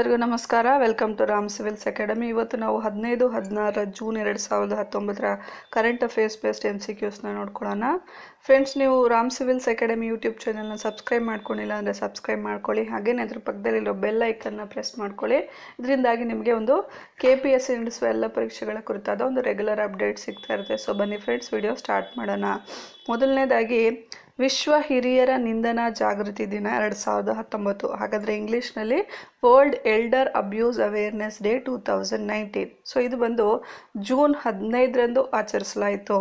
ಎಲ್ಲರಿಗೂ ನಮಸ್ಕಾರ welcome to Ram civils academy ಇವತ್ತು ನಾವು ಹದಿನೈದು ಹದಿನಾರು ಜೂನ್ ಎರಡು ಸಾವಿರದ ಹತ್ತೊಂಬತ್ತರ current affairs based M C ಕ್ಯೂಸ್ನ ನೋಡ್ಕೊಳ್ಳೋಣ ಫ್ರೆಂಡ್ಸ್ ನೀವು ರಾಮ್ ಸಿವಿಲ್ಸ್ ಅಕಾಡೆಮಿ ಯೂಟ್ಯೂಬ್ ಚಾನಲ್ನ ಸಬ್ಸ್ಕ್ರೈಬ್ ಮಾಡ್ಕೊಂಡಿಲ್ಲ ಅಂದರೆ ಸಬ್ಸ್ಕ್ರೈಬ್ ಮಾಡ್ಕೊಳ್ಳಿ ಹಾಗೇನೆ ಅದ್ರ ಪಕ್ಕದಲ್ಲಿರೋ ಬೆಲ್ ಐಕನ್ನ ಪ್ರೆಸ್ ಮಾಡ್ಕೊಳ್ಳಿ ಇದರಿಂದಾಗಿ ನಿಮಗೆ ಒಂದು ಕೆ ಪಿ ಎಸ್ ಸಿ ನಡೆಸುವ ಎಲ್ಲ ಪರೀಕ್ಷೆಗಳ ಕುರಿತಾದ ಒಂದು ರೆಗ್ಯುಲರ್ ಅಪ್ಡೇಟ್ ಸಿಗ್ತಾ ಇರುತ್ತೆ ಸೊ ಬನ್ನಿ ಫ್ರೆಂಡ್ಸ್ ವಿಡಿಯೋ ಸ್ಟಾರ್ಟ್ ಮಾಡೋಣ ಮೊದಲನೇದಾಗಿ ವಿಶ್ವ ಹಿರಿಯರ ನಿಂದನಾ ಜಾಗೃತಿ ದಿನ ಎರಡು ಸಾವಿರದ ಹತ್ತೊಂಬತ್ತು ಹಾಗಾದರೆ ಇಂಗ್ಲೀಷ್ನಲ್ಲಿ world elder abuse awareness day two thousand nineteen so ಇದು ಬಂದು ಜೂನ್ ಹದಿನೈದರಂದು ಆಚರಿಸಲಾಯಿತು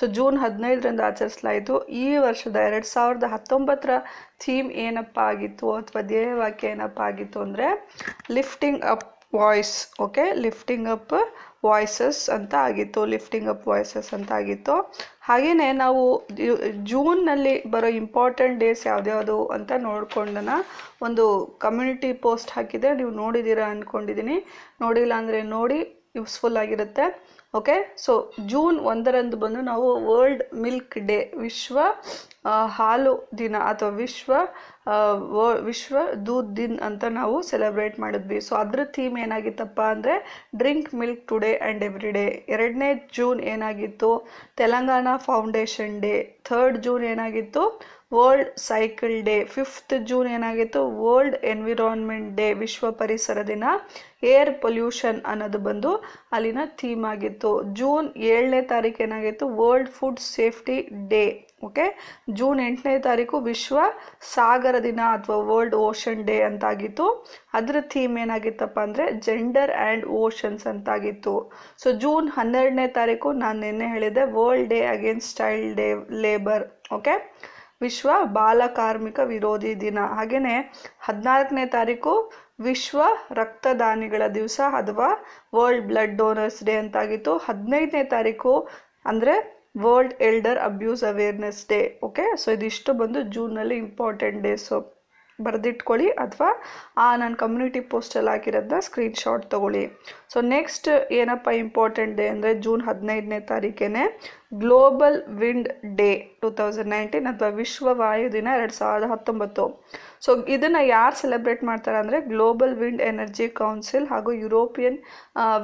ಸೊ ಜೂನ್ ಹದಿನೈದರಂದು ಆಚರಿಸಲಾಯಿತು ಈ ವರ್ಷದ ಎರಡು ಸಾವಿರದ ಹತ್ತೊಂಬತ್ತರ ಥೀಮ್ ಏನಪ್ಪ ಆಗಿತ್ತು ಅಥವಾ ಧ್ಯೇಯವಾಕ್ಯ ಏನಪ್ಪ ಆಗಿತ್ತು ಅಂದರೆ lifting up voice okay lifting up voices ಅಂತ ಆಗಿತ್ತು ಲಿಫ್ಟಿಂಗ್ ಅಪ್ ವಾಯ್ಸಸ್ ಅಂತ ಆಗಿತ್ತು ಹಾಗೆಯೇ ನಾವು ಜೂನ್ನಲ್ಲಿ ಬರೋ ಇಂಪಾರ್ಟೆಂಟ್ ಡೇಸ್ ಯಾವುದ್ಯಾವುದು ಅಂತ ನೋಡ್ಕೊಂಡನ ಒಂದು ಕಮ್ಯುನಿಟಿ ಪೋಸ್ಟ್ ಹಾಕಿದೆ ನೀವು ನೋಡಿದ್ದೀರಾ ಅಂದ್ಕೊಂಡಿದ್ದೀನಿ ನೋಡಿಲ್ಲ ಅಂದರೆ ನೋಡಿ ಯೂಸ್ಫುಲ್ ಆಗಿರುತ್ತೆ ಓಕೆ ಸೊ ಜೂನ್ ಒಂದರಂದು ಬಂದು ನಾವು ವರ್ಲ್ಡ್ ಮಿಲ್ಕ್ ಡೇ ವಿಶ್ವ ಹಾಲು ದಿನ ಅಥವಾ ವಿಶ್ವ ವಿಶ್ವ ದೂದ್ ದಿನ್ ಅಂತ ನಾವು ಸೆಲೆಬ್ರೇಟ್ ಮಾಡಿದ್ವಿ ಸೊ ಅದರ ಥೀಮ್ ಏನಾಗಿತ್ತಪ್ಪ ಅಂದರೆ drink milk today and every day ಎರಡನೇ ಜೂನ್ ಏನಾಗಿತ್ತು Telangana foundation day third June ಏನಾಗಿತ್ತು world cycle day fifth June ಏನಾಗಿತ್ತು ವರ್ಲ್ಡ್ ಎನ್ವಿರಾನ್ಮೆಂಟ್ ಡೇ ವಿಶ್ವ ಪರಿಸರ ದಿನ ಏರ್ ಪೊಲ್ಯೂಷನ್ ಅನ್ನೋದು ಬಂದು ಅಲ್ಲಿನ ಥೀಮ್ ಆಗಿತ್ತು ಜೂನ್ ಏಳನೇ ತಾರೀಕು ಏನಾಗಿತ್ತು world food safety day okay June ಎಂಟನೇ ತಾರೀಕು ವಿಶ್ವ ಸಾಗರ ದಿನ ಅಥವಾ ವರ್ಲ್ಡ್ ಓಷನ್ ಡೇ ಅಂತಾಗಿತ್ತು ಅದರ ಥೀಮ್ ಏನಾಗಿತ್ತಪ್ಪ ಅಂದರೆ ಜೆಂಡರ್ ಆ್ಯಂಡ್ ಓಷನ್ಸ್ ಅಂತಾಗಿತ್ತು ಸೊ ಜೂನ್ ಹನ್ನೆರಡನೇ ತಾರೀಕು ನಾನು ನಿನ್ನೆ ಹೇಳಿದೆ world day against child day labour okay ವಿಶ್ವ ಬಾಲಕಾರ್ಮಿಕ ವಿರೋಧಿ ದಿನ ಹಾಗೆಯೇ ಹದಿನಾಲ್ಕನೇ ತಾರೀಕು ವಿಶ್ವ ರಕ್ತದಾನಿಗಳ ದಿವಸ ಅಥವಾ ವರ್ಲ್ಡ್ ಬ್ಲಡ್ ಡೋನರ್ಸ್ ಡೇ ಅಂತಾಗಿತ್ತು ಹದಿನೈದನೇ ತಾರೀಕು ಅಂದರೆ world elder abuse awareness day okay so ಇದಿಷ್ಟು ಬಂದು ಜೂನ್ನಲ್ಲಿ ಇಂಪಾರ್ಟೆಂಟ್ ಸೊ ಬರೆದಿಟ್ಕೊಳ್ಳಿ ಅಥವಾ ಆ ನನ್ನ ಕಮ್ಯುನಿಟಿ ಪೋಸ್ಟಲ್ಲಿ ಹಾಕಿರೋದನ್ನ ಸ್ಕ್ರೀನ್ಶಾಟ್ ತೊಗೊಳ್ಳಿ ಸೊ ನೆಕ್ಸ್ಟ್ ಏನಪ್ಪ ಇಂಪಾರ್ಟೆಂಟ್ ಡೇ ಅಂದರೆ ಜೂನ್ ಹದಿನೈದನೇ ತಾರೀಕೇನೆ global wind day two thousand nineteen ಅಥವಾ ವಿಶ್ವ ವಾಯು ದಿನ ಎರಡು ಸಾವಿರದ ಹತ್ತೊಂಬತ್ತು ಸೊ ಇದನ್ನು ಯಾರು ಸೆಲೆಬ್ರೇಟ್ ಮಾಡ್ತಾರೆ ಅಂದರೆ ಗ್ಲೋಬಲ್ ವಿಂಡ್ ಎನರ್ಜಿ ಕೌನ್ಸಿಲ್ ಹಾಗೂ ಯುರೋಪಿಯನ್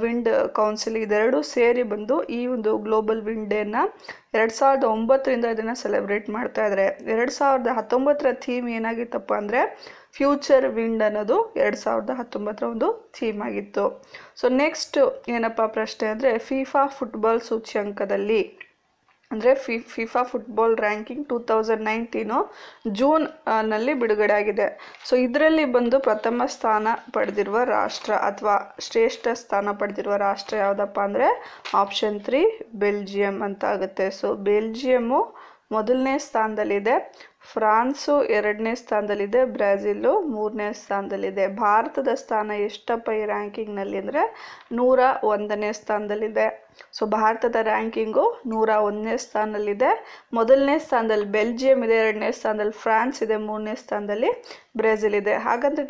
ವಿಂಡ್ ಕೌನ್ಸಿಲ್ ಇದೆರಡೂ ಸೇರಿ ಬಂದು ಈ ಒಂದು ಗ್ಲೋಬಲ್ ವಿಂಡ್ ಡೇನ ಎರಡು ಸಾವಿರದ ಒಂಬತ್ತರಿಂದ ಇದನ್ನು ಸೆಲೆಬ್ರೇಟ್ ಮಾಡ್ತಾ ಇದ್ದಾರೆ ಎರಡು ಸಾವಿರದ ಹತ್ತೊಂಬತ್ತರ ಥೀಮ್ ಏನಾಗಿತ್ತಪ್ಪ ಅಂದರೆ ಫ್ಯೂಚರ್ ವಿಂಡ್ ಅನ್ನೋದು ಎರಡು ಸಾವಿರದ ಹತ್ತೊಂಬತ್ತರ ಒಂದು ಥೀಮ್ ಆಗಿತ್ತು ಸೊ ನೆಕ್ಸ್ಟ್ ಏನಪ್ಪ ಪ್ರಶ್ನೆ ಅಂದರೆ ಫಿಫಾ ಫುಟ್ಬಾಲ್ ಸೂಚ್ಯಂಕದಲ್ಲಿ ಅಂದರೆ ಫಿ FIFA football ranking two thousand nineteen June ನಲ್ಲಿ ಬಿಡುಗಡೆ ಆಗಿದೆ ಸೊ ಇದರಲ್ಲಿ ಬಂದು ಪ್ರಥಮ ಸ್ಥಾನ ಪಡೆದಿರುವ ರಾಷ್ಟ್ರ ಅಥವಾ ಶ್ರೇಷ್ಠ ಸ್ಥಾನ ಪಡೆದಿರುವ ರಾಷ್ಟ್ರ ಯಾವುದಪ್ಪ ಅಂದರೆ ಆಪ್ಷನ್ ತ್ರೀ ಬೆಲ್ಜಿಯಂ ಅಂತ ಆಗುತ್ತೆ ಸೊ ಬೆಲ್ಜಿಯಮ್ಮು ಮೊದಲನೇ ಸ್ಥಾನದಲ್ಲಿದೆ ಫ್ರಾನ್ಸು ಎರಡನೇ ಸ್ಥಾನದಲ್ಲಿದೆ ಬ್ರೆಜಿಲು ಮೂರನೇ ಸ್ಥಾನದಲ್ಲಿದೆ ಭಾರತದ ಸ್ಥಾನ ಎಷ್ಟಪ್ಪ ಈ ರ್ಯಾಂಕಿಂಗ್ನಲ್ಲಿ ಅಂದರೆ ನೂರ ಒಂದನೇ ಸ್ಥಾನದಲ್ಲಿದೆ ಸೊ ಭಾರತದ ರ್ಯಾಂಕಿಂಗು ನೂರ ಒಂದನೇ ಸ್ಥಾನದಲ್ಲಿದೆ ಮೊದಲನೇ ಸ್ಥಾನದಲ್ಲಿ ಬೆಲ್ಜಿಯಂ ಇದೆ ಎರಡನೇ ಸ್ಥಾನದಲ್ಲಿ ಫ್ರಾನ್ಸ್ ಇದೆ ಮೂರನೇ ಸ್ಥಾನದಲ್ಲಿ ಬ್ರೆಜಿಲ್ ಇದೆ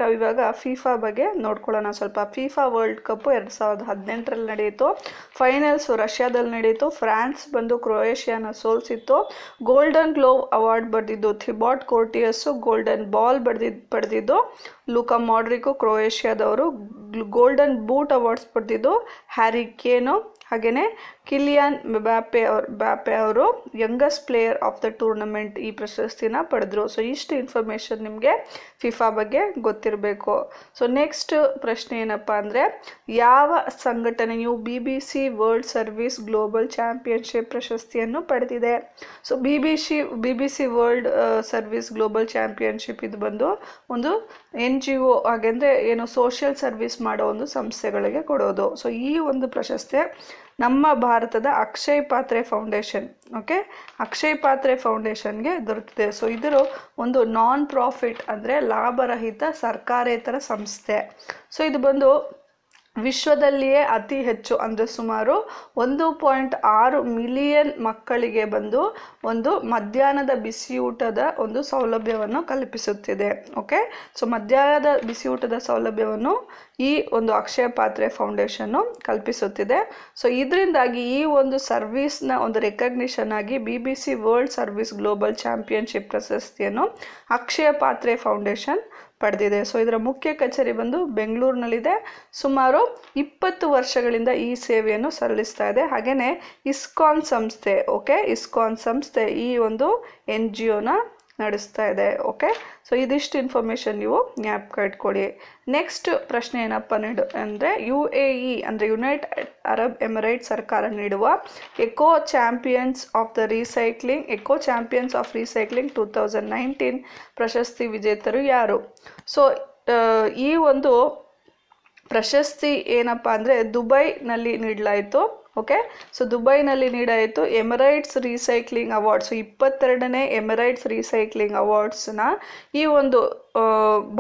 ನಾವು ಇವಾಗ ಫೀಫಾ ಬಗ್ಗೆ ನೋಡ್ಕೊಳ್ಳೋಣ ಸ್ವಲ್ಪ ಫೀಫಾ ವರ್ಲ್ಡ್ ಕಪ್ಪು ಎರಡು ಸಾವಿರದ ಹದಿನೆಂಟರಲ್ಲಿ ನಡೆಯಿತು ಫೈನಲ್ಸು ರಷ್ಯಾದಲ್ಲಿ ನಡೆಯಿತು ಫ್ರಾನ್ಸ್ ಬಂದು ಕ್ರೊಯೇಷಿಯಾನ ಸೋಲಿಸಿತ್ತು ಗೋಲ್ಡನ್ ಗ್ಲೋವ್ ಅವಾರ್ಡ್ ಬರೆದಿದ್ದು ಥಿಬಾಟ್ ಕೋರ್ಟಿಯಸ್ಸು ಗೋಲ್ಡನ್ ಬಾಲ್ ಬಡ್ದಿದ್ದು ಪಡೆದಿದ್ದು ಲೂಕಾ ಮಾಡ್ರಿಕು ಕ್ರೊಯೇಷ್ಯಾದವರು ಗೋಲ್ಡನ್ ಬೂಟ್ ಅವಾರ್ಡ್ಸ್ ಪಡೆದಿದ್ದು ಹ್ಯಾರಿ ಕೇನು ಹಾಗೆಯೇ ಕಿಲಿಯಾನ್ ಬ್ಯಾಪೆ ಅವ್ರ ಬ್ಯಾಪೆ ಅವರು youngest player of the tournament ಈ ಪ್ರಶಸ್ತಿನ ಪಡೆದ್ರು ಸೊ ಇಷ್ಟು ಇನ್ಫಾರ್ಮೇಷನ್ ನಿಮಗೆ ಫಿಫಾ ಬಗ್ಗೆ ಗೊತ್ತಿರಬೇಕು ಸೊ ನೆಕ್ಸ್ಟ್ ಪ್ರಶ್ನೆ ಏನಪ್ಪ ಅಂದರೆ ಯಾವ ಸಂಘಟನೆಯು B B C world service global championship ಪ್ರಶಸ್ತಿಯನ್ನು ಪಡೆದಿದೆ so B B C B B C world service global championship ಇದು ಬಂದು ಒಂದು ಎನ್ ಜಿ ಒ ಹಾಗೆಂದರೆ ಏನು ಸೋಷಿಯಲ್ ಸರ್ವಿಸ್ ಮಾಡೋ ಒಂದು ಸಂಸ್ಥೆಗಳಿಗೆ ಕೊಡೋದು ಸೊ ಈ ಒಂದು ಪ್ರಶಸ್ತಿ ನಮ್ಮ ಭಾರತದ ಅಕ್ಷಯ್ ಪಾತ್ರೆ ಫೌಂಡೇಶನ್ ಓಕೆ ಅಕ್ಷಯ್ ಪಾತ್ರೆ ಫೌಂಡೇಶನ್ಗೆ ದೊರಕಿದೆ ಸೊ ಇದ್ರ ಒಂದು ನಾನ್ ಪ್ರಾಫಿಟ್ ಅಂದರೆ ಲಾಭರಹಿತ ಸರ್ಕಾರೇತರ ಸಂಸ್ಥೆ ಸೊ ಇದು ಬಂದು ವಿಶ್ವದಲ್ಲಿಯೇ ಅತಿ ಹೆಚ್ಚು ಅಂದರೆ ಸುಮಾರು ಒಂದು ಪಾಯಿಂಟ್ ಆರು ಮಿಲಿಯನ್ ಮಕ್ಕಳಿಗೆ ಬಂದು ಒಂದು ಮಧ್ಯಾಹ್ನದ ಬಿಸಿಯೂಟದ ಒಂದು ಸೌಲಭ್ಯವನ್ನು ಕಲ್ಪಿಸುತ್ತಿದೆ ಓಕೆ ಸೊ ಮಧ್ಯಾಹ್ನದ ಬಿಸಿಯೂಟದ ಸೌಲಭ್ಯವನ್ನು ಈ ಒಂದು ಅಕ್ಷಯ ಪಾತ್ರೆ ಫೌಂಡೇಶನ್ನು ಕಲ್ಪಿಸುತ್ತಿದೆ ಸೊ ಇದರಿಂದಾಗಿ ಈ ಒಂದು ಸರ್ವಿಸ್ನ ಒಂದು ರೆಕಗ್ನಿಷನ್ ಆಗಿ B B C world service global championship ಪ್ರಶಸ್ತಿಯನ್ನು ಅಕ್ಷಯ ಪಾತ್ರೆ ಫೌಂಡೇಶನ್ ಪಡೆದಿದೆ ಸೊ ಇದರ ಮುಖ್ಯ ಕಚೇರಿ ಬಂದು ಬೆಂಗಳೂರಿನಲ್ಲಿದೆ ಸುಮಾರು ಇಪ್ಪತ್ತು ವರ್ಷಗಳಿಂದ ಈ ಸೇವೆಯನ್ನು ಸಲ್ಲಿಸ್ತಾ ಇದೆ ಹಾಗೆಯೇ ಇಸ್ಕಾನ್ ಸಂಸ್ಥೆ ಓಕೆ ಇಸ್ಕಾನ್ ಸಂಸ್ಥೆ ಈ ಒಂದು ಎನ್ ಜಿ ಒನ ನಡೆಸ್ತಾ ಇದೆ ಓಕೆ ಸೊ ಇದಿಷ್ಟು ಇನ್ಫಾರ್ಮೇಷನ್ ನೀವು ಜ್ಞಾಪಕ ಇಟ್ಕೊಳ್ಳಿ ನೆಕ್ಸ್ಟ್ ಪ್ರಶ್ನೆ ಏನಪ್ಪ ನೀಡು ಅಂದರೆ ಯು ಎ ಇ ಅಂದರೆ ಯುನೈಟೆಡ್ ಅರಬ್ ಎಮಿರೇಟ್ ಸರ್ಕಾರ ನೀಡುವ eco champions of the recycling eco champions of recycling two thousand nineteen ಪ್ರಶಸ್ತಿ ವಿಜೇತರು ಯಾರು ಸೊ ಈ ಒಂದು ಪ್ರಶಸ್ತಿ ಏನಪ್ಪ ಅಂದರೆ ದುಬೈನಲ್ಲಿ ನೀಡಲಾಯಿತು ಓಕೆ ಸೊ ದುಬೈನಲ್ಲಿ ನೀಡಾಯಿತು ಎಮರೈಟ್ಸ್ ರೀಸೈಕ್ಲಿಂಗ್ ಅವಾರ್ಡ್ಸ್ ಇಪ್ಪತ್ತೆರಡನೇ ಎಮರೈಟ್ಸ್ ರೀಸೈಕ್ಲಿಂಗ್ ಅವಾರ್ಡ್ಸ್ನ ಈ ಒಂದು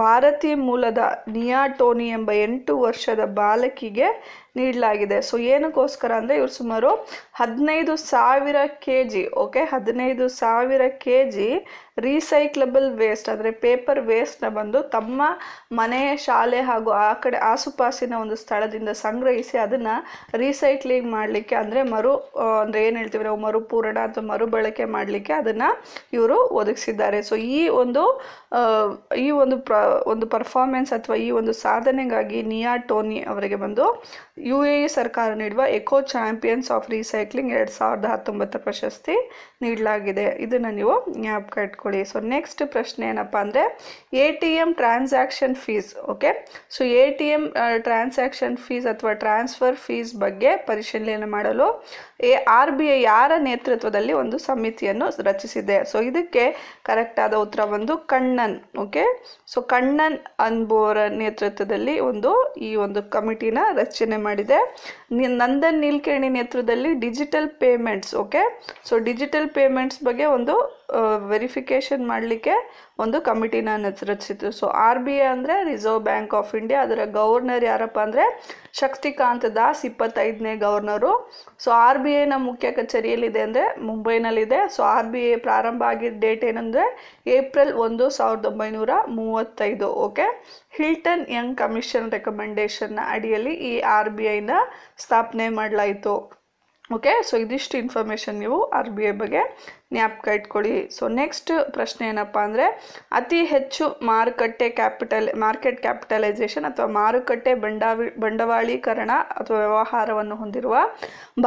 ಭಾರತೀಯ ಮೂಲದ ನಿಯಾ ಟೋನಿ ಎಂಬ ಎಂಟು ವರ್ಷದ ಬಾಲಕಿಗೆ ನೀಡಲಾಗಿದೆ ಸೊ ಏನಕ್ಕೋಸ್ಕರ ಅಂದರೆ ಇವರು ಸುಮಾರು ಹದಿನೈದು ಸಾವಿರ ಕೆ ಜಿ ಓಕೆ ಹದಿನೈದು ಸಾವಿರ ಕೆ ಜಿ ರೀಸೈಕ್ಲಬಲ್ ವೇಸ್ಟ್ ಅಂದರೆ ಪೇಪರ್ ವೇಸ್ಟ್ನ ಬಂದು ತಮ್ಮ ಮನೆ ಶಾಲೆ ಹಾಗೂ ಆ ಕಡೆ ಆಸುಪಾಸಿನ ಒಂದು ಸ್ಥಳದಿಂದ ಸಂಗ್ರಹಿಸಿ ಅದನ್ನು ರೀಸೈಕ್ಲಿಂಗ್ ಮಾಡಲಿಕ್ಕೆ ಅಂದರೆ ಮರು ಅಂದರೆ ಏನು ಹೇಳ್ತೀವಿ ನಾವು ಮರುಪೂರಣ ಅಥವಾ ಮರುಬಳಕೆ ಮಾಡಲಿಕ್ಕೆ ಅದನ್ನು ಇವರು ಒದಗಿಸಿದ್ದಾರೆ ಸೊ ಈ ಒಂದು ಈ ಒಂದು ಪ್ರ ಒಂದು ಪರ್ಫಾರ್ಮೆನ್ಸ್ ಅಥವಾ ಈ ಒಂದು ಸಾಧನೆಗಾಗಿ ನಿಯಾ ಟೋನಿ ಅವರಿಗೆ ಬಂದು ಯು ಎ ಇ ಸರ್ಕಾರ ನೀಡುವ ಎಕೋ ಚಾಂಪಿಯನ್ಸ್ ಆಫ್ ರೀಸೈಕ್ಲಿಂಗ್ ಎರಡು ಸಾವಿರದ ಹತ್ತೊಂಬತ್ತು ಪ್ರಶಸ್ತಿ ನೀಡಲಾಗಿದೆ ಇದನ್ನು ನೀವು ಜ್ಞಾಪಕ ಇಟ್ಕೊಳ್ಳಿ ಸೊ ನೆಕ್ಸ್ಟ್ ಪ್ರಶ್ನೆ ಏನಪ್ಪ ಅಂದರೆ A T M transaction fees okay so A T M transaction fees ಅಥವಾ ಟ್ರಾನ್ಸ್ಫರ್ ಫೀಸ್ ಬಗ್ಗೆ ಪರಿಶೀಲನೆ ಮಾಡಲು ಎ ಆರ್ ಬಿ ಐ ಯಾರ ನೇತೃತ್ವದಲ್ಲಿ ಒಂದು ಸಮಿತಿಯನ್ನು ರಚಿಸಿದೆ ಸೊ ಇದಕ್ಕೆ ಕರೆಕ್ಟ್ ಆದ ಉತ್ತರ ಒಂದು ಕಣ್ಣನ್ ಓಕೆ ಸೊ ಕಣ್ಣನ್ ಅನ್ಬೋರ ನೇತೃತ್ವದಲ್ಲಿ ಒಂದು ಈ ಒಂದು ಕಮಿಟಿನ ರಚನೆ ಮಾಡಿ ಮಾಡಿದೆ ನಂದನ್ ನೀಲ್ಕೇಣಿ ನೇತೃತ್ವದಲ್ಲಿ digital payments okay so digital payments ಬಗ್ಗೆ ಒಂದು ವೆರಿಫಿಕೇಷನ್ ಮಾಡಲಿಕ್ಕೆ ಒಂದು ಕಮಿಟಿನ ರಚಿಸಿತು ಸೊ ಆರ್ ಬಿ ಐ ಅಂದರೆ ರಿಸರ್ವ್ ಬ್ಯಾಂಕ್ ಆಫ್ ಇಂಡಿಯಾ ಅದರ ಗವರ್ನರ್ ಯಾರಪ್ಪ ಅಂದರೆ ಶಕ್ತಿಕಾಂತ್ ದಾಸ್ ಇಪ್ಪತ್ತೈದನೇ ಗವರ್ನರು ಸೊ ಆರ್ ಬಿ ಐನ ಮುಖ್ಯ ಕಚೇರಿಯಲ್ಲಿದೆ ಅಂದರೆ ಮುಂಬೈನಲ್ಲಿದೆ ಸೊ ಆರ್ ಬಿ ಐ ಪ್ರಾರಂಭ ಆಗಿದ್ದ ಡೇಟ್ ಏನಂದರೆ ಏಪ್ರಿಲ್ ಒಂದು ಸಾವಿರದ ಒಂಬೈನೂರ ಮೂವತ್ತೈದು ಓಕೆ ಹಿಲ್ಟನ್ ಯಂಗ್ ಕಮಿಷನ್ ರೆಕಮೆಂಡೇಷನ್ನ ಅಡಿಯಲ್ಲಿ ಈ ಆರ್ ಬಿ ಐನ ಸ್ಥಾಪನೆ ಮಾಡಲಾಯಿತು ಓಕೆ ಸೊ ಇದಿಷ್ಟು ಇನ್ಫಾರ್ಮೇಷನ್ ನೀವು ಆರ್ ಬಿ ಐ ಬಗ್ಗೆ ಜ್ಞಾಪಕ ಇಟ್ಕೊಳ್ಳಿ ಸೊ ನೆಕ್ಸ್ಟ್ ಪ್ರಶ್ನೆ ಏನಪ್ಪ ಅಂದರೆ ಅತಿ ಹೆಚ್ಚು ಮಾರುಕಟ್ಟೆ ಕ್ಯಾಪಿಟಲ್ ಮಾರ್ಕೆಟ್ ಕ್ಯಾಪಿಟಲೈಸೇಷನ್ ಅಥವಾ ಮಾರುಕಟ್ಟೆ ಬಂಡಾವಿ ಬಂಡವಾಳೀಕರಣ ಅಥವಾ ವ್ಯವಹಾರವನ್ನು ಹೊಂದಿರುವ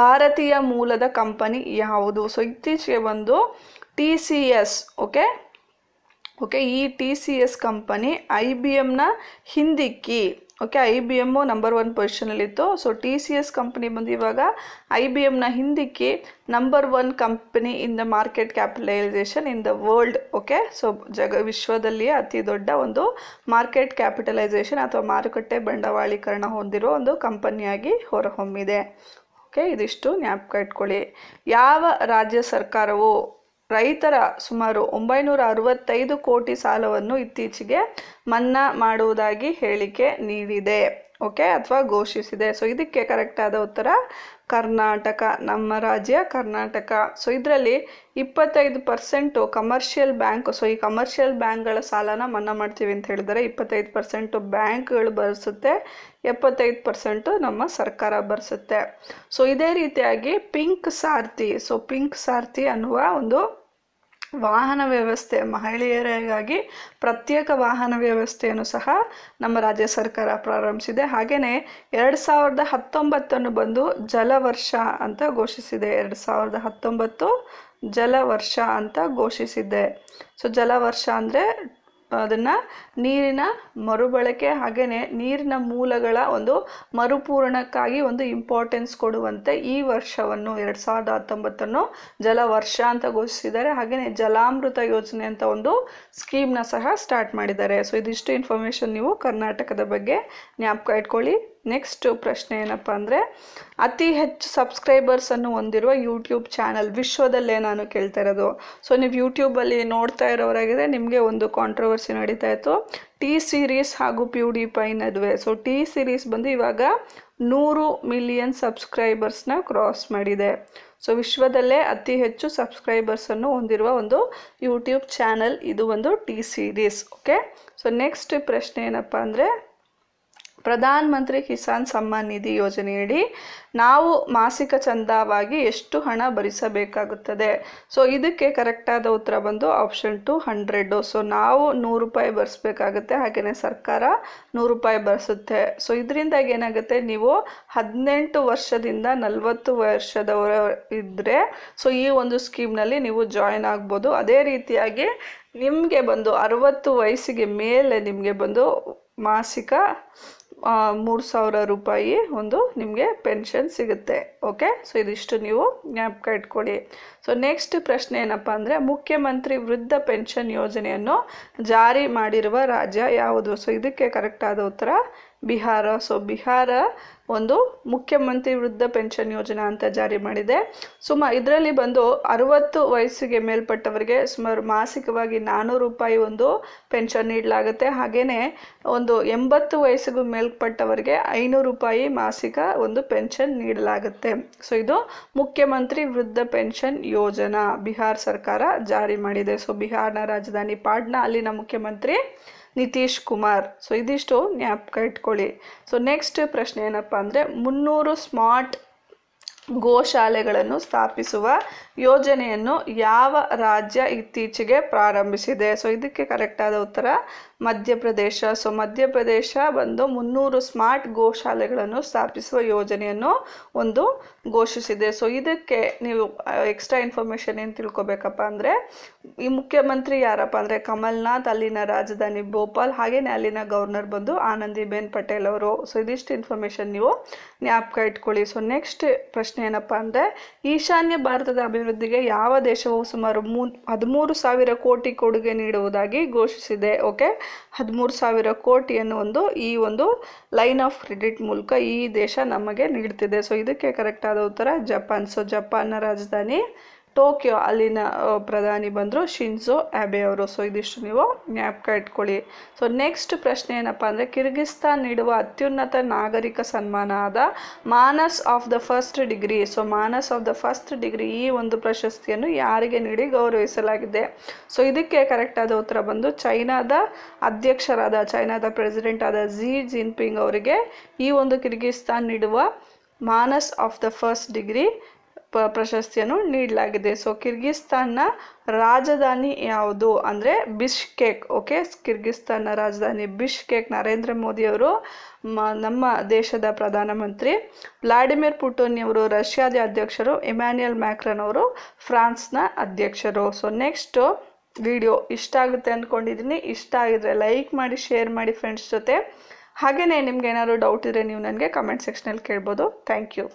ಭಾರತೀಯ ಮೂಲದ ಕಂಪನಿ ಯಾವುದು ಸೊ ಇತ್ತೀಚೆಗೆ ಒಂದು T C S okay okay ಈ T C S company I B ಎಮ್ನ ಹಿಂದಿಕ್ಕಿ okay I B M number one ಪೊಸಿಷನಲ್ಲಿತ್ತು so T C S company ಬಂದು ಇವಾಗ ಐ ಬಿ ಎಮ್ನ ಹಿಂದಿಕ್ಕಿ number one company in the market capitalization in the world okay so ಜಗ ವಿಶ್ವದಲ್ಲಿಯೇ ಅತಿ ದೊಡ್ಡ ಒಂದು ಮಾರ್ಕೆಟ್ ಕ್ಯಾಪಿಟಲೈಸೇಷನ್ ಅಥವಾ ಮಾರುಕಟ್ಟೆ ಬಂಡವಾಳೀಕರಣ ಹೊಂದಿರೋ ಒಂದು ಕಂಪನಿಯಾಗಿ ಹೊರಹೊಮ್ಮಿದೆ ಓಕೆ ಇದಿಷ್ಟು ಜ್ಞಾಪಕ ಇಟ್ಕೊಳ್ಳಿ ಯಾವ ರಾಜ್ಯ ಸರ್ಕಾರವು ರೈತರ ಸುಮಾರು ಒಂಬೈನೂರ ಅರವತ್ತೈದು ಕೋಟಿ ಸಾಲವನ್ನು ಇತ್ತೀಚೆಗೆ ಮನ್ನಾ ಮಾಡುವುದಾಗಿ ಹೇಳಿಕೆ ನೀಡಿದೆ ಓಕೆ ಅಥವಾ ಘೋಷಿಸಿದೆ ಸೊ ಇದಕ್ಕೆ ಕರೆಕ್ಟಾದ ಉತ್ತರ ಕರ್ನಾಟಕ ನಮ್ಮ ರಾಜ್ಯ ಕರ್ನಾಟಕ ಸೊ ಇದರಲ್ಲಿ ಇಪ್ಪತ್ತೈದು ಪರ್ಸೆಂಟು ಕಮರ್ಷಿಯಲ್ ಬ್ಯಾಂಕ್ ಸೊ ಈ ಕಮರ್ಷಿಯಲ್ ಬ್ಯಾಂಕ್ಗಳ ಸಾಲನ ಮನ್ನಾ ಮಾಡ್ತೀವಿ ಅಂತ ಹೇಳಿದರೆ ಇಪ್ಪತ್ತೈದು ಪರ್ಸೆಂಟು ಬ್ಯಾಂಕ್ಗಳು ಭರಿಸುತ್ತೆ ಎಪ್ಪತ್ತೈದು ಪರ್ಸೆಂಟು ನಮ್ಮ ಸರ್ಕಾರ ಭರಿಸುತ್ತೆ ಸೊ ಇದೇ ರೀತಿಯಾಗಿ pink Sarathi so pink Sarathi ಅನ್ನುವ ಒಂದು ವಾಹನ ವ್ಯವಸ್ಥೆ ಮಹಿಳೆಯರಿಗಾಗಿ ಪ್ರತ್ಯೇಕ ವಾಹನ ವ್ಯವಸ್ಥೆಯನ್ನು ಸಹ ನಮ್ಮ ರಾಜ್ಯ ಸರ್ಕಾರ ಪ್ರಾರಂಭಿಸಿದೆ ಹಾಗೆಯೇ ಎರಡು ಸಾವಿರದ ಹತ್ತೊಂಬತ್ತನ್ನು ಬಂದು ಜಲವರ್ಷ ಅಂತ ಘೋಷಿಸಿದೆ ಎರಡು ಸಾವಿರದ ಹತ್ತೊಂಬತ್ತು ಜಲವರ್ಷ ಅಂತ ಘೋಷಿಸಿದೆ ಸೊ ಜಲವರ್ಷ ಅಂದರೆ ಅದನ್ನು ನೀರಿನ ಮರುಬಳಕೆ ಹಾಗೆಯೇ ನೀರಿನ ಮೂಲಗಳ ಒಂದು ಮರುಪೂರಣಕ್ಕಾಗಿ ಒಂದು ಇಂಪಾರ್ಟೆನ್ಸ್ ಕೊಡುವಂತೆ ಈ ವರ್ಷವನ್ನು ಎರಡು ಸಾವಿರದ ಹತ್ತೊಂಬತ್ತನ್ನು ಜಲ ವರ್ಷ ಅಂತ ಘೋಷಿಸಿದ್ದಾರೆ ಹಾಗೆಯೇ ಜಲಾಮೃತ ಯೋಜನೆ ಅಂತ ಒಂದು ಸ್ಕೀಮ್ನ ಸಹ ಸ್ಟಾರ್ಟ್ ಮಾಡಿದ್ದಾರೆ ಸೊ ಇದಿಷ್ಟು ಇನ್ಫಾರ್ಮೇಷನ್ ನೀವು ಕರ್ನಾಟಕದ ಬಗ್ಗೆ ಜ್ಞಾಪಕ ಇಟ್ಕೊಳ್ಳಿ ನೆಕ್ಸ್ಟ್ ಪ್ರಶ್ನೆ ಏನಪ್ಪ ಅಂದರೆ ಅತಿ ಹೆಚ್ಚು ಸಬ್ಸ್ಕ್ರೈಬರ್ಸನ್ನು ಹೊಂದಿರುವ ಯೂಟ್ಯೂಬ್ ಚಾನಲ್ ವಿಶ್ವದಲ್ಲೇ ನಾನು ಕೇಳ್ತಾ ಇರೋದು ಸೊ ನೀವು ಯೂಟ್ಯೂಬಲ್ಲಿ ನೋಡ್ತಾ ಇರೋರಾಗಿದ್ರೆ ನಿಮಗೆ ಒಂದು ಕಾಂಟ್ರವರ್ಸಿ ನಡೀತಾ ಇತ್ತು ಟಿ ಸೀರೀಸ್ ಹಾಗೂ ಡಿ ಪೈ ನಡುವೆ ಸೊ ಟಿ ಸೀರೀಸ್ ಬಂದು ಇವಾಗ ನೂರು ಮಿಲಿಯನ್ ಸಬ್ಸ್ಕ್ರೈಬರ್ಸ್ನ ಕ್ರಾಸ್ ಮಾಡಿದೆ ಸೊ ವಿಶ್ವದಲ್ಲೇ ಅತಿ ಹೆಚ್ಚು ಸಬ್ಸ್ಕ್ರೈಬರ್ಸನ್ನು ಹೊಂದಿರುವ ಒಂದು ಯೂಟ್ಯೂಬ್ ಚಾನಲ್ ಇದು ಒಂದು T Series okay so next ಪ್ರಶ್ನೆ ಏನಪ್ಪ ಅಂದರೆ ಪ್ರಧಾನ ಮಂತ್ರಿ ಕಿಸಾನ್ ಸಮ್ಮಾನ್ ನಿಧಿ ಯೋಜನೆಯಡಿ ನಾವು ಮಾಸಿಕ ಚಂದವಾಗಿ ಎಷ್ಟು ಹಣ ಭರಿಸಬೇಕಾಗುತ್ತದೆ ಸೊ ಇದಕ್ಕೆ ಕರೆಕ್ಟಾದ ಉತ್ತರ ಬಂದು ಆಪ್ಷನ್ ಟು ಹಂಡ್ರೆಡು ಸೊ ನಾವು ನೂರು ರೂಪಾಯಿ ಬರೆಸ್ಬೇಕಾಗುತ್ತೆ ಹಾಗೆಯೇ ಸರ್ಕಾರ ನೂರು ರೂಪಾಯಿ ಭರಿಸುತ್ತೆ ಸೊ ಇದರಿಂದಾಗಿ ಏನಾಗುತ್ತೆ ನೀವು ಹದಿನೆಂಟು ವರ್ಷದಿಂದ ನಲವತ್ತು ವರ್ಷದವರ ಇದ್ದರೆ ಸೊ ಈ ಒಂದು ಸ್ಕೀಮ್ನಲ್ಲಿ ನೀವು ಜಾಯಿನ್ ಆಗ್ಬೋದು ಅದೇ ರೀತಿಯಾಗಿ ನಿಮಗೆ ಬಂದು ಅರುವತ್ತು ವಯಸ್ಸಿಗೆ ಮೇಲೆ ನಿಮಗೆ ಬಂದು ಮಾಸಿಕ ಮೂರು ಸಾವಿರ ರೂಪಾಯಿ ಒಂದು ನಿಮಗೆ ಪೆನ್ಷನ್ ಸಿಗುತ್ತೆ ಓಕೆ ಸೊ ಇದಿಷ್ಟು ನೀವು ಜ್ಞಾಪಕ ಇಟ್ಕೊಳ್ಳಿ ಸೊ ನೆಕ್ಸ್ಟ್ ಪ್ರಶ್ನೆ ಏನಪ್ಪ ಅಂದರೆ ಮುಖ್ಯಮಂತ್ರಿ ವೃದ್ಧ ಪೆನ್ಷನ್ ಯೋಜನೆಯನ್ನು ಜಾರಿ ಮಾಡಿರುವ ರಾಜ್ಯ ಯಾವುದು ಸೊ ಇದಕ್ಕೆ ಕರೆಕ್ಟ್ ಆದ ಉತ್ತರ ಬಿಹಾರ ಸೊ ಬಿಹಾರ ಒಂದು ಮುಖ್ಯಮಂತ್ರಿ ವೃದ್ಧ ಪೆನ್ಷನ್ ಯೋಜನೆ ಅಂತ ಜಾರಿ ಮಾಡಿದೆ ಸುಮ ಇದರಲ್ಲಿ ಬಂದು ಅರುವತ್ತು ವಯಸ್ಸಿಗೆ ಮೇಲ್ಪಟ್ಟವರಿಗೆ ಸುಮಾರು ಮಾಸಿಕವಾಗಿ ನಾನ್ನೂರು ರೂಪಾಯಿ ಒಂದು ಪೆನ್ಷನ್ ನೀಡಲಾಗುತ್ತೆ ಹಾಗೆಯೇ ಒಂದು ಎಂಬತ್ತು ವಯಸ್ಸಿಗೂ ಮೇಲ್ಪಟ್ಟವರಿಗೆ ಐನೂರು ರೂಪಾಯಿ ಮಾಸಿಕ ಒಂದು ಪೆನ್ಷನ್ ನೀಡಲಾಗುತ್ತೆ ಸೊ ಇದು ಮುಖ್ಯಮಂತ್ರಿ ವೃದ್ಧ ಪೆನ್ಷನ್ ಯೋಜನೆ ಯೋಜನಾ ಬಿಹಾರ್ ಸರ್ಕಾರ ಜಾರಿ ಮಾಡಿದೆ ಸೊ ಬಿಹಾರ್ನ ರಾಜಧಾನಿ ಪಾಟ್ನಾ ಅಲ್ಲಿನ ಮುಖ್ಯಮಂತ್ರಿ ನಿತೀಶ್ ಕುಮಾರ್ ಸೊ ಇದಿಷ್ಟು ಜ್ಞಾಪಕ ಇಟ್ಕೊಳ್ಳಿ ಸೊ ನೆಕ್ಸ್ಟ್ ಪ್ರಶ್ನೆ ಏನಪ್ಪ ಅಂದರೆ ಮುನ್ನೂರು ಸ್ಮಾರ್ಟ್ ಗೋಶಾಲೆಗಳನ್ನು ಸ್ಥಾಪಿಸುವ ಯೋಜನೆಯನ್ನು ಯಾವ ರಾಜ್ಯ ಇತ್ತೀಚೆಗೆ ಪ್ರಾರಂಭಿಸಿದೆ ಸೊ ಇದಕ್ಕೆ ಕರೆಕ್ಟಾದ ಉತ್ತರ ಮಧ್ಯಪ್ರದೇಶ ಸೊ ಮಧ್ಯಪ್ರದೇಶ ಬಂದು ಮುನ್ನೂರು ಸ್ಮಾರ್ಟ್ ಗೋಶಾಲೆಗಳನ್ನು ಸ್ಥಾಪಿಸುವ ಯೋಜನೆಯನ್ನು ಒಂದು ಘೋಷಿಸಿದೆ ಸೊ ಇದಕ್ಕೆ ನೀವು ಎಕ್ಸ್ಟ್ರಾ ಇನ್ಫಾರ್ಮೇಷನ್ ಏನು ತಿಳ್ಕೊಬೇಕಪ್ಪ ಅಂದರೆ ಈ ಮುಖ್ಯಮಂತ್ರಿ ಯಾರಪ್ಪ ಅಂದರೆ ಕಮಲ್ನಾಥ್ ಅಲ್ಲಿನ ರಾಜಧಾನಿ ಭೋಪಾಲ್ ಹಾಗೆಯೇ ಅಲ್ಲಿನ ಗವರ್ನರ್ ಬಂದು ಆನಂದಿ ಆನಂದಿಬೆನ್ ಪಟೇಲ್ ಅವರು ಸೊ ಇದಿಷ್ಟು ಇನ್ಫಾರ್ಮೇಷನ್ ನೀವು ಜ್ಞಾಪಕ ಇಟ್ಕೊಳ್ಳಿ ಸೊ ನೆಕ್ಸ್ಟ್ ಪ್ರಶ್ನೆ ಏನಪ್ಪ ಅಂದರೆ ಈಶಾನ್ಯ ಭಾರತದ ಅಭಿವೃದ್ಧಿಗೆ ಯಾವ ದೇಶವು ಸುಮಾರು ಮೂ ಹದಿಮೂರು ಸಾವಿರ ಕೋಟಿ ಕೊಡುಗೆ ನೀಡುವುದಾಗಿ ಘೋಷಿಸಿದೆ ಓಕೆ ಹದಿಮೂರು ಸಾವಿರ ಕೋಟಿಯನ್ನು ಒಂದು ಈ ಒಂದು ಲೈನ್ ಆಫ್ ಕ್ರೆಡಿಟ್ ಮೂಲಕ ಈ ದೇಶ ನಮಗೆ ನೀಡ್ತಿದೆ ಸೊ ಇದಕ್ಕೆ ಕರೆಕ್ಟ್ ಆದ ಉತ್ತರ ಜಪಾನ್ ಸೊ ಜಪಾನ್ನ ರಾಜಧಾನಿ ಟೋಕಿಯೋ ಅಲ್ಲಿನ ಪ್ರಧಾನಿ ಬಂದರು ಶಿನ್ಸೋ ಆಬೆ ಅವರು ಸೊ ಇದಿಷ್ಟು ನೀವು ಜ್ಞಾಪಕ ಇಟ್ಕೊಳ್ಳಿ ಸೊ ನೆಕ್ಸ್ಟ್ ಪ್ರಶ್ನೆ ಏನಪ್ಪ ಅಂದರೆ ಕಿರ್ಗಿಸ್ತಾನ್ ನೀಡುವ ಅತ್ಯುನ್ನತ ನಾಗರಿಕ ಸನ್ಮಾನ ಆದ Manas of the first degree so Manas of the first degree ಈ ಒಂದು ಪ್ರಶಸ್ತಿಯನ್ನು ಯಾರಿಗೆ ನೀಡಿ ಗೌರವಿಸಲಾಗಿದೆ ಸೊ ಇದಕ್ಕೆ ಕರೆಕ್ಟಾದ ಉತ್ತರ ಬಂದು ಚೈನಾದ ಅಧ್ಯಕ್ಷರಾದ ಚೈನಾದ ಪ್ರೆಸಿಡೆಂಟ್ ಆದ ಝಿ ಜಿನ್ಪಿಂಗ್ ಅವರಿಗೆ ಈ ಒಂದು ಕಿರ್ಗಿಸ್ತಾನ್ ನೀಡುವ Manas of the first degree ಪ ಪ್ರಶಸ್ತಿಯನ್ನು ನೀಡಲಾಗಿದೆ ಸೊ ಕಿರ್ಗಿಸ್ತಾನ್ನ ರಾಜಧಾನಿ ಯಾವುದು ಅಂದರೆ ಬಿಷ್ಕೇಕ್ ಓಕೆ ಕಿರ್ಗಿಸ್ತಾನ್ನ ರಾಜಧಾನಿ ಬಿಷ್ಕೇಕ್ ನರೇಂದ್ರ ಮೋದಿಯವರು ನಮ್ಮ ದೇಶದ ಪ್ರಧಾನಮಂತ್ರಿ ವ್ಲಾಡಿಮಿರ್ ಪುಟೋನಿ ಅವರು ರಷ್ಯಾದ ಅಧ್ಯಕ್ಷರು ಇಮ್ಯಾನ್ಯಲ್ ಮ್ಯಾಕ್ರನ್ ಅವರು ಫ್ರಾನ್ಸ್ನ ಅಧ್ಯಕ್ಷರು ಸೊ ನೆಕ್ಸ್ಟು ವಿಡಿಯೋ ಇಷ್ಟ ಆಗುತ್ತೆ ಅಂದ್ಕೊಂಡಿದ್ದೀನಿ ಇಷ್ಟ ಆಗಿದ್ರೆ ಲೈಕ್ ಮಾಡಿ ಶೇರ್ ಮಾಡಿ ಫ್ರೆಂಡ್ಸ್ ಜೊತೆ ಹಾಗೆಯೇ ನಿಮ್ಗೆ ಏನಾದರೂ ಡೌಟ್ ಇದ್ದರೆ ನೀವು ನನಗೆ ಕಮೆಂಟ್ ಸೆಕ್ಷನಲ್ಲಿ ಕೇಳ್ಬೋದು ಥ್ಯಾಂಕ್ ಯು